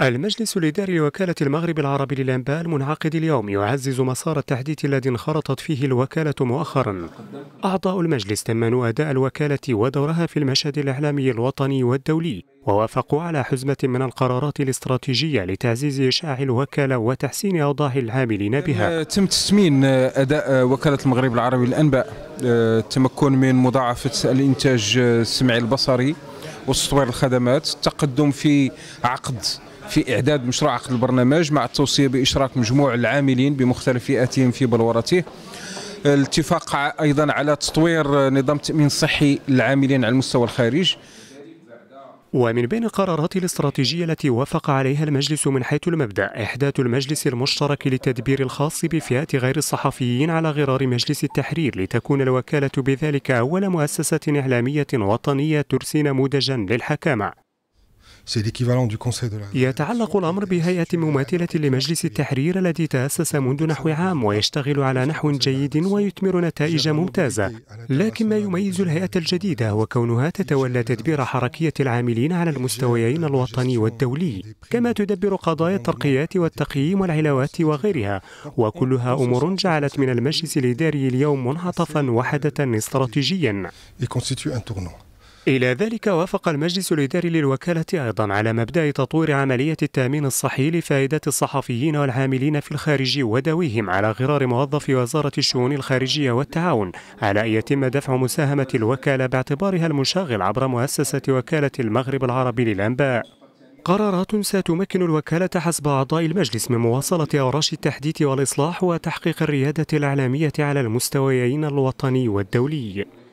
المجلس الإداري لوكالة المغرب العربي للأنباء المنعقد اليوم يعزز مسار التحديث الذي انخرطت فيه الوكالة مؤخرا أعضاء المجلس تمنوا أداء الوكالة ودورها في المشهد الإعلامي الوطني والدولي ووافقوا على حزمة من القرارات الاستراتيجية لتعزيز إشعاع الوكالة وتحسين أوضاع العاملين بها آه، تم تسمين آه، أداء آه، وكالة المغرب العربي للأنباء التمكن من مضاعفة الإنتاج السمعي البصري وتطوير الخدمات التقدم في عقد في إعداد مشروع عقد البرنامج مع التوصية بإشراك مجموع العاملين بمختلف فئاتهم في بلورته الاتفاق أيضا على تطوير نظام التأمين الصحي للعاملين على المستوى الخارج ومن بين القرارات الاستراتيجية التي وافق عليها المجلس من حيث المبدأ إحداث المجلس المشترك للتدبير الخاص بفئات غير الصحفيين على غرار مجلس التحرير لتكون الوكالة بذلك أول مؤسسة إعلامية وطنية ترسي نموذجا للحكامة يتعلق الأمر بهيئة مماثلة لمجلس التحرير الذي تأسس منذ نحو عام ويشتغل على نحو جيد ويثمر نتائج ممتازة لكن ما يميز الهيئة الجديدة هو كونها تتولى تدبير حركية العاملين على المستويين الوطني والدولي كما تدبر قضايا الترقيات والتقييم والعلاوات وغيرها وكلها أمور جعلت من المجلس الإداري اليوم منعطفا وحدة استراتيجيا إلى ذلك وافق المجلس الإداري للوكالة أيضا على مبدأ تطوير عملية التأمين الصحي لفائدة الصحفيين والعاملين في الخارج ودويهم على غرار موظف وزارة الشؤون الخارجية والتعاون على أن يتم دفع مساهمة الوكالة باعتبارها المشغل عبر مؤسسة وكالة المغرب العربي للأنباء قرارات ستمكن الوكالة حسب أعضاء المجلس من مواصلة أوراش التحديث والإصلاح وتحقيق الريادة الإعلامية على المستويين الوطني والدولي